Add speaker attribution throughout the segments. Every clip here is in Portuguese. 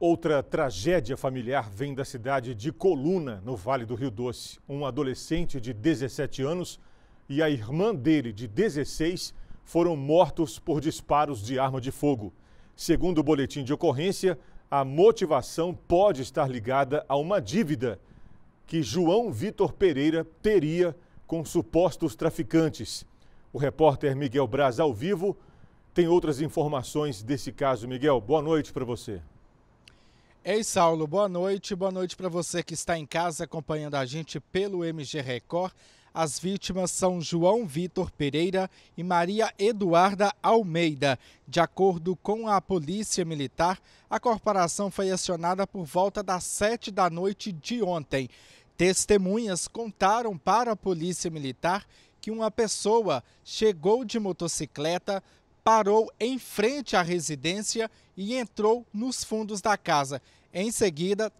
Speaker 1: Outra tragédia familiar vem da cidade de Coluna, no Vale do Rio Doce. Um adolescente de 17 anos e a irmã dele, de 16, foram mortos por disparos de arma de fogo. Segundo o boletim de ocorrência, a motivação pode estar ligada a uma dívida que João Vitor Pereira teria com supostos traficantes. O repórter Miguel Braz, ao vivo, tem outras informações desse caso. Miguel, boa noite para você.
Speaker 2: Ei, Saulo, boa noite. Boa noite para você que está em casa acompanhando a gente pelo MG Record. As vítimas são João Vitor Pereira e Maria Eduarda Almeida. De acordo com a Polícia Militar, a corporação foi acionada por volta das sete da noite de ontem. Testemunhas contaram para a Polícia Militar que uma pessoa chegou de motocicleta, parou em frente à residência e entrou nos fundos da casa. Em seguida,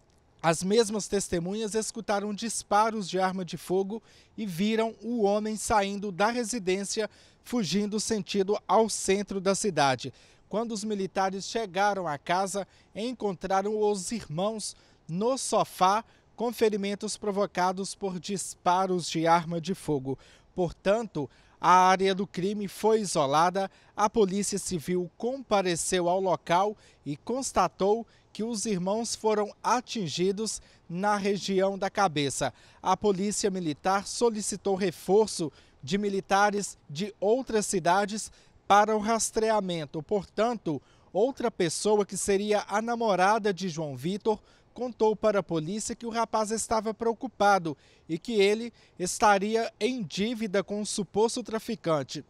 Speaker 2: as mesmas testemunhas escutaram disparos de arma de fogo e viram o homem saindo da residência, fugindo sentido ao centro da cidade. Quando os militares chegaram à casa, encontraram os irmãos no sofá com ferimentos provocados por disparos de arma de fogo. Portanto, a área do crime foi isolada, a Polícia Civil compareceu ao local e constatou que os irmãos foram atingidos na região da cabeça. A Polícia Militar solicitou reforço de militares de outras cidades para o rastreamento. Portanto, outra pessoa que seria a namorada de João Vitor contou para a polícia que o rapaz estava preocupado e que ele estaria em dívida com um suposto traficante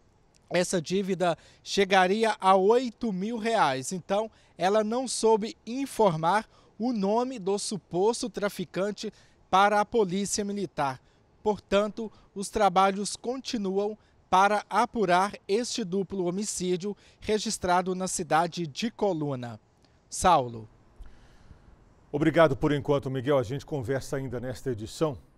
Speaker 2: essa dívida chegaria a 8 mil reais. Então, ela não soube informar o nome do suposto traficante para a Polícia Militar. Portanto, os trabalhos continuam para apurar este duplo homicídio registrado na cidade de Coluna. Saulo. Obrigado por enquanto, Miguel. A gente conversa ainda nesta edição